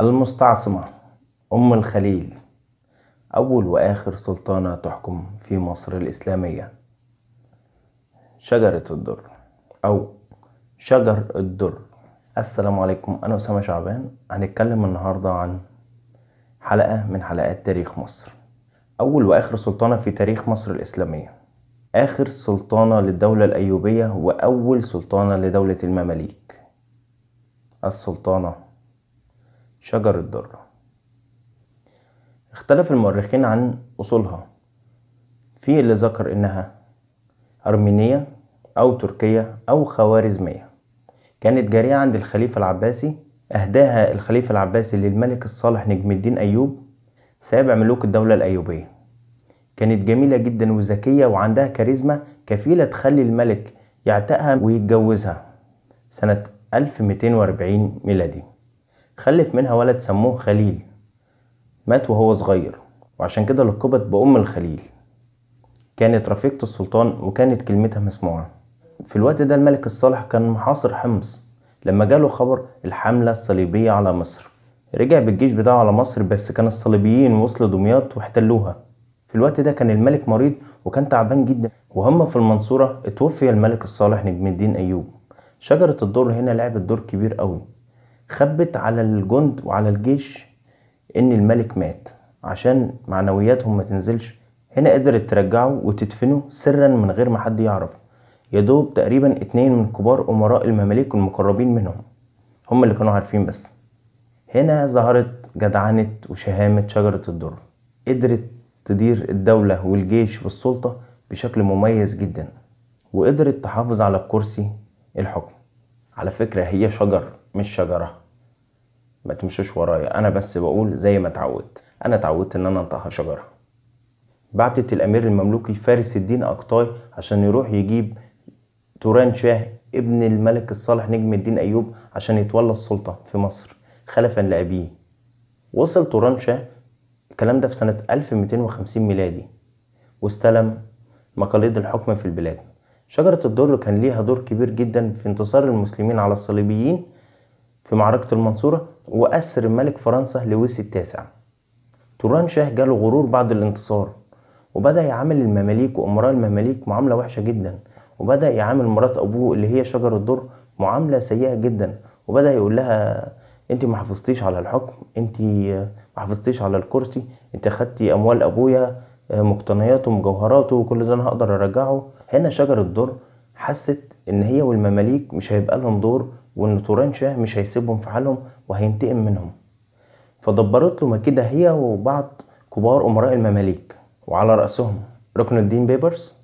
المستعصمة أم الخليل أول وآخر سلطانة تحكم في مصر الإسلامية شجرة الدر أو شجر الدر السلام عليكم أنا أسامة شعبان هنتكلم النهاردة عن حلقة من حلقات تاريخ مصر أول وآخر سلطانة في تاريخ مصر الإسلامية آخر سلطانة للدولة الأيوبية وأول سلطانة لدولة المماليك السلطانة شجر الدرة اختلف المؤرخين عن أصولها في اللي ذكر إنها أرمينية أو تركية أو خوارزمية كانت جارية عند الخليفة العباسي أهداها الخليفة العباسي للملك الصالح نجم الدين أيوب سابع ملوك الدولة الأيوبية كانت جميلة جدا وذكية وعندها كاريزما كفيلة تخلي الملك يعتقها ويتجوزها سنة 1240 ميلادي خلف منها ولد سموه خليل مات وهو صغير وعشان كده لقبت بأم الخليل كانت رفيقة السلطان وكانت كلمتها مسموعة في الوقت ده الملك الصالح كان محاصر حمص لما جاله خبر الحملة الصليبية على مصر رجع بالجيش بتاعه على مصر بس كان الصليبيين وصلوا دمياط واحتلوها في الوقت ده كان الملك مريض وكان تعبان جدا وهم في المنصورة اتوفي الملك الصالح نجم الدين أيوب شجرة الدر هنا لعبت دور كبير قوي خبت على الجند وعلى الجيش ان الملك مات عشان معنوياتهم ما تنزلش هنا قدرت ترجعه وتدفنه سرا من غير ما حد يعرف يدوب تقريبا اتنين من كبار امراء المماليك والمقربين منهم هم اللي كانوا عارفين بس هنا ظهرت جدعنة وشهامة شجرة الدر قدرت تدير الدولة والجيش والسلطة بشكل مميز جدا وقدرت تحافظ على الكرسي الحكم على فكرة هي شجر مش شجره ما تمشيش ورايا انا بس بقول زي ما اتعودت انا اتعودت ان انا انطقها شجره بعتت الامير المملوكي فارس الدين اقطاي عشان يروح يجيب توران شاه ابن الملك الصالح نجم الدين ايوب عشان يتولى السلطه في مصر خلفا لابيه وصل توران شاه الكلام ده في سنه 1250 ميلادي واستلم مقاليد الحكم في البلاد شجرة الدر كان ليها دور كبير جدا في انتصار المسلمين على الصليبيين في معركة المنصورة وأسر ملك فرنسا لويس التاسع توران شاه جاله غرور بعد الانتصار وبدأ يعامل المماليك وأمراء المماليك معاملة وحشة جدا وبدأ يعامل مرات أبوه اللي هي شجر الدر معاملة سيئة جدا وبدأ يقول لها انت ما حافظتيش على الحكم انت ما حافظتيش على الكرسي انت خدتي اموال ابويا مقتنياته ومجوهراته وكل ده انا هقدر ارجعه هنا شجر الدر حست ان هي والمماليك مش هيبقى لهم دور وان توران شاه مش هيسيبهم في حالهم وهينتقم منهم فدبرت له كده هي وبعض كبار امراء المماليك وعلى رأسهم ركن الدين بيبرس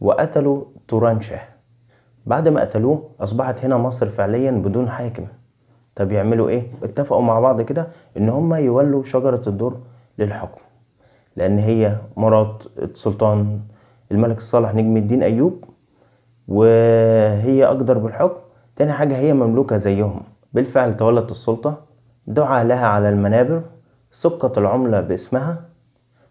وقتلوا توران شاه بعد ما قتلوه أصبحت هنا مصر فعليا بدون حاكم طب يعملوا إيه؟ اتفقوا مع بعض كده إن هما يولوا شجرة الدر للحكم لأن هي مرات السلطان الملك الصالح نجم الدين أيوب وهي أقدر بالحكم تاني حاجة هي مملوكة زيهم بالفعل تولت السلطة دعا لها على المنابر سقت العملة باسمها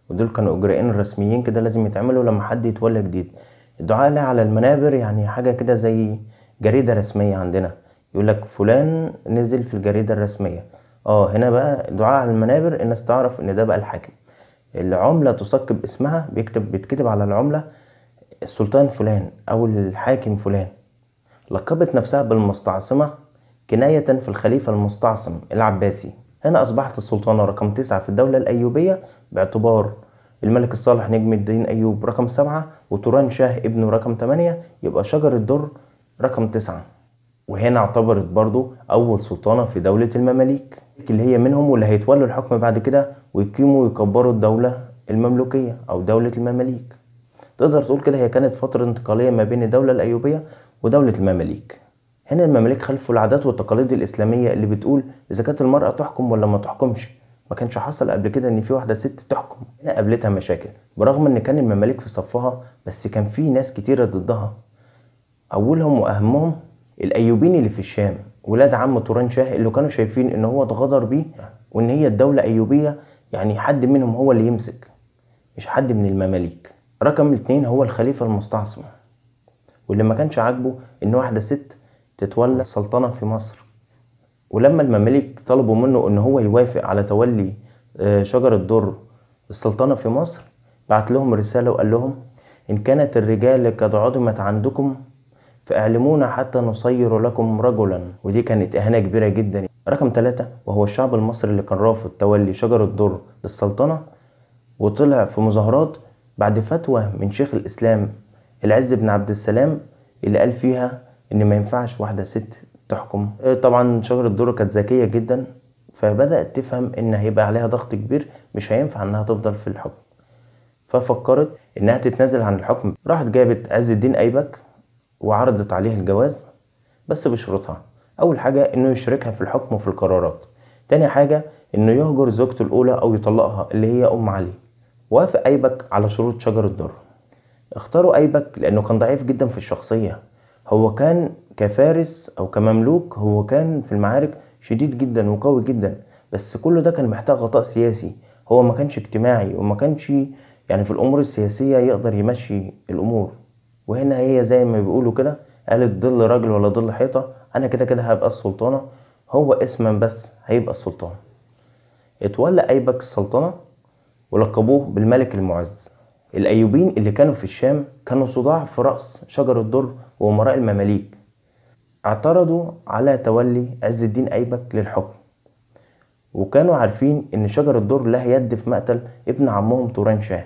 ودول كانوا إجراءين رسميين كده لازم يتعملوا لما حد يتولى جديد الدعاء لها على المنابر يعني حاجة كده زي جريدة رسمية عندنا يقولك فلان نزل في الجريدة الرسمية اه هنا بقى دعاء على المنابر الناس تعرف ان ده بقى الحاكم العملة تسكب اسمها بيكتب بيتكتب على العملة السلطان فلان أو الحاكم فلان لقبت نفسها بالمستعصمة كناية في الخليفة المستعصم العباسي هنا أصبحت السلطانة رقم تسعة في الدولة الأيوبية باعتبار الملك الصالح نجم الدين أيوب رقم سبعة وتوران شاه ابنه رقم تمانية يبقى شجر الدر رقم تسعة وهنا اعتبرت برضو أول سلطانة في دولة المماليك اللي هي منهم واللي هيتولوا الحكم بعد كده ويقيموا ويكبروا الدولة المملوكية أو دولة المماليك تقدر تقول كده هي كانت فترة انتقالية ما بين الدولة الأيوبية ودولة المماليك هنا المماليك خلفوا العادات والتقاليد الإسلامية اللي بتقول إذا كانت المرأة تحكم ولا ما تحكمش ما كانش حصل قبل كده إن في واحدة ست تحكم هنا قابلتها مشاكل برغم إن كان المماليك في صفها بس كان في ناس كتيرة ضدها أولهم وأهمهم الأيوبيين اللي في الشام ولاد عم توران شاه اللي كانوا شايفين إن هو اتغدر بيه وإن هي الدولة أيوبية يعني حد منهم هو اللي يمسك مش حد من المماليك رقم اتنين هو الخليفة المستعصم واللي ما كانش عاجبه إن واحدة ست تتولى سلطنة في مصر ولما المماليك طلبوا منه إن هو يوافق على تولي آه، شجرة الدر السلطنة في مصر بعت لهم رسالة وقال لهم إن كانت الرجال قد عدمت عندكم فاعلمونا حتى نصير لكم رجلا ودي كانت إهانة كبيرة جدا رقم ثلاثة وهو الشعب المصري اللي كان رافض تولي شجرة الدر للسلطنة وطلع في مظاهرات بعد فتوى من شيخ الإسلام العز بن عبد السلام اللي قال فيها إن ما ينفعش واحدة ست تحكم آه، طبعا شجرة الدر كانت ذكية جدا فبدأت تفهم إن هيبقى عليها ضغط كبير مش هينفع إنها تفضل في الحكم ففكرت إنها تتنازل عن الحكم راحت جابت عز الدين أيبك وعرضت عليه الجواز بس بشروطها أول حاجة إنه يشركها في الحكم وفي القرارات تاني حاجة إنه يهجر زوجته الأولى أو يطلقها اللي هي أم علي وافق أيبك على شروط شجر الدر اختاروا أيبك لأنه كان ضعيف جدا في الشخصية هو كان كفارس أو كمملوك هو كان في المعارك شديد جدا وقوي جدا بس كل ده كان محتاج غطاء سياسي هو ما كانش اجتماعي وما كانش يعني في الأمور السياسية يقدر يمشي الأمور وهنا هي زي ما بيقولوا كده قالت ظل راجل ولا ظل حيطة أنا كده كده هبقى السلطانة هو اسما بس هيبقى السلطان اتولى أيبك السلطنة ولقبوه بالملك المعز الأيوبيين اللي كانوا في الشام كانوا صداع في رأس شجر الدر وأمراء المماليك اعترضوا على تولي عز الدين أيبك للحكم وكانوا عارفين إن شجر الدر له يد في مقتل ابن عمهم توران شاه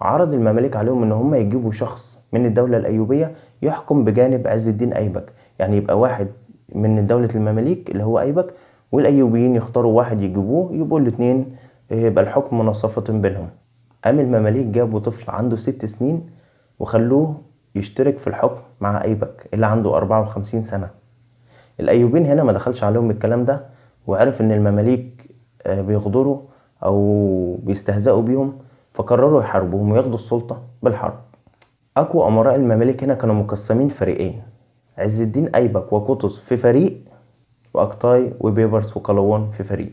عرض المماليك عليهم إن هم يجيبوا شخص من الدولة الأيوبية يحكم بجانب عز الدين أيبك يعني يبقى واحد من دولة المماليك اللي هو أيبك والأيوبيين يختاروا واحد يجيبوه يبقوا الاتنين إيه، يبقى الحكم منصفة بينهم قام المماليك جابوا طفل عنده ست سنين وخلوه يشترك في الحكم مع أيبك اللي عنده أربعة وخمسين سنة الأيوبين هنا ما دخلش عليهم الكلام ده وعرف إن المماليك آه، بيغدروا أو بيستهزئوا بيهم فقرروا يحاربوهم وياخدوا السلطة بالحرب أقوى أمراء المماليك هنا كانوا مقسمين فريقين عز الدين أيبك وقطز في فريق وأكتاي وبيبرس وقلوان في فريق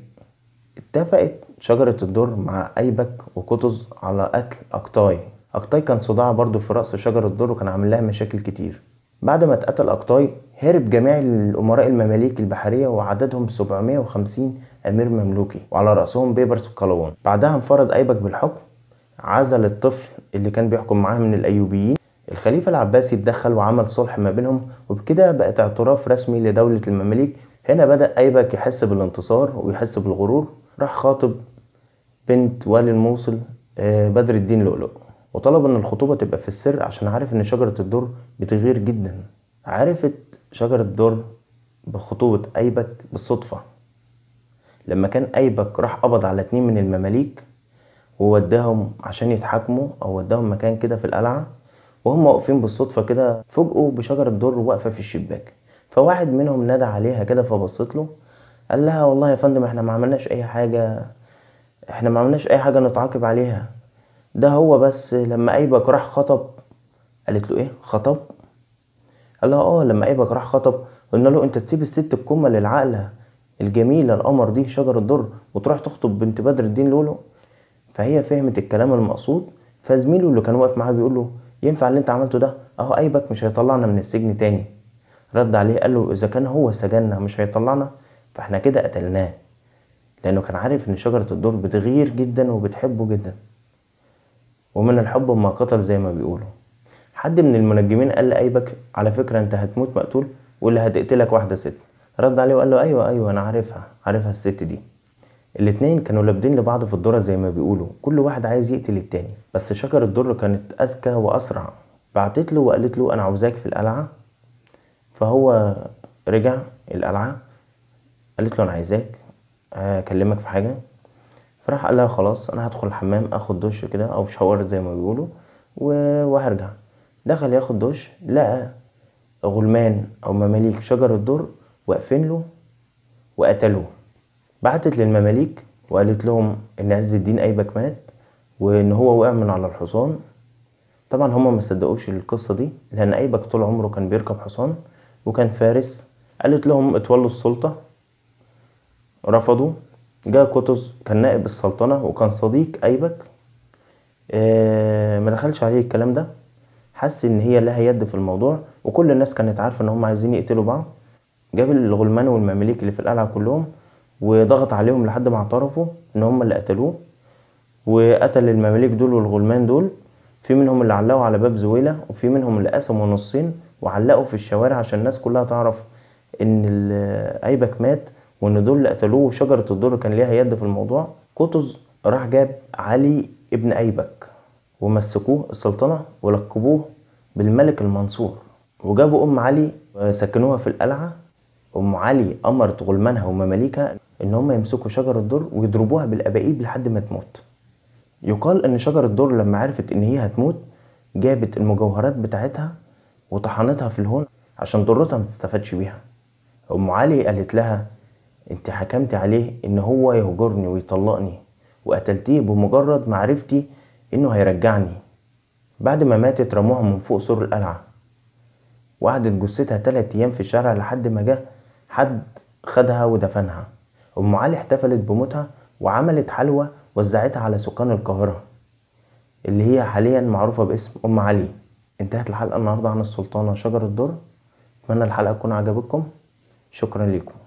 اتفقت شجرة الدر مع أيبك وقطز على قتل أقطاي أقطاي كان صداع برضه في رأس شجرة الدر وكان عامل لها مشاكل كتير بعد ما اتقتل أقطاي هرب جميع الأمراء المماليك البحرية وعددهم 750 أمير مملوكي وعلى رأسهم بيبرس وكالوان بعدها انفرد أيبك بالحكم عزل الطفل اللي كان بيحكم معاه من الأيوبيين الخليفة العباسي اتدخل وعمل صلح ما بينهم وبكده بقت اعتراف رسمي لدولة المماليك هنا بدأ أيبك يحس بالانتصار ويحس بالغرور راح خاطب بنت والي الموصل آه، بدر الدين لؤلؤ وطلب ان الخطوبة تبقى في السر عشان عارف ان شجرة الدر بتغير جدا عرفت شجرة الدر بخطوبة أيبك بالصدفة لما كان أيبك راح قبض على اتنين من المماليك ووداهم عشان يتحاكموا أو وداهم مكان كده في القلعة وهم واقفين بالصدفة كده فوجئوا بشجرة الدر واقفة في الشباك فواحد منهم نادى عليها كده فبصت له قال لها والله يا فندم احنا ما عملناش اي حاجه احنا ما عملناش اي حاجه نتعاقب عليها ده هو بس لما ايبك راح خطب قالت له ايه خطب قال لها اه لما ايبك راح خطب قلنا له انت تسيب الست الكمه للعقله الجميله القمر دي شجر الدر وتروح تخطب بنت بدر الدين لولو فهي فهمت الكلام المقصود فزميله اللي كان واقف معاه بيقول له ينفع اللي انت عملته ده اهو ايبك مش هيطلعنا من السجن تاني رد عليه قال له اذا كان هو سجننا مش هيطلعنا فاحنا كده قتلناه لأنه كان عارف إن شجرة الدر بتغير جدا وبتحبه جدا ومن الحب ما قتل زي ما بيقولوا حد من المنجمين قال لأيبك على فكرة أنت هتموت مقتول واللي هتقتلك واحدة ست رد عليه وقال له أيوة أيوة أنا عارفها عارفها الست دي الاتنين كانوا لابدين لبعض في الدرة زي ما بيقولوا كل واحد عايز يقتل التاني بس شجره الدر كانت أذكى وأسرع بعتت له وقالت له أنا عاوزاك في القلعة فهو رجع القلعة قالت له انا عايزاك آه، اكلمك في حاجه فراح قال لها خلاص انا هدخل الحمام اخد دش كده او شاور زي ما بيقولوا و... وهرجع دخل ياخد دش لقى غلمان او مماليك شجر الدر واقفين له وقتلوه بعتت للمماليك وقالت لهم ان عز الدين ايبك مات وان هو وقع من على الحصان طبعا هما ما صدقوش القصه دي لان ايبك طول عمره كان بيركب حصان وكان فارس قالت لهم اتولوا السلطه رفضوا جاء قطز كان نائب السلطنة وكان صديق أيبك آه، ما دخلش عليه الكلام ده حس ان هي لها يد في الموضوع وكل الناس كانت عارفه ان هم عايزين يقتلوا بعض جاب الغلمان والمماليك اللي في القلعه كلهم وضغط عليهم لحد ما اعترفوا ان هم اللي قتلوه وقتل المماليك دول والغلمان دول في منهم اللي علقوا على باب زويلة وفي منهم اللي قسموا نصين وعلقوا في الشوارع عشان الناس كلها تعرف ان آه، ايبك مات وان دول اللي قتلوه شجره الدر كان ليها يد في الموضوع قطز راح جاب علي ابن ايبك ومسكوه السلطنه ولقبوه بالملك المنصور وجابوا ام علي آه، سكنوها في القلعه ام علي امرت غلمانها ومماليكها ان هم يمسكوا شجر الدر ويضربوها بالابائيب لحد ما تموت يقال ان شجر الدر لما عرفت ان هي هتموت جابت المجوهرات بتاعتها وطحنتها في الهون عشان ضرتها ما تستفادش بيها ام علي قالت لها انت حكمت عليه ان هو يهجرني ويطلقني وقتلتيه بمجرد معرفتي انه هيرجعني بعد ما ماتت رموها من فوق سور القلعة وقعدت جثتها تلات ايام في الشارع لحد ما جه حد خدها ودفنها ام علي احتفلت بموتها وعملت حلوى وزعتها على سكان القاهرة اللي هي حاليا معروفة باسم ام علي انتهت الحلقة النهاردة عن السلطانة شجر الدر اتمنى الحلقة تكون عجبتكم شكرا لكم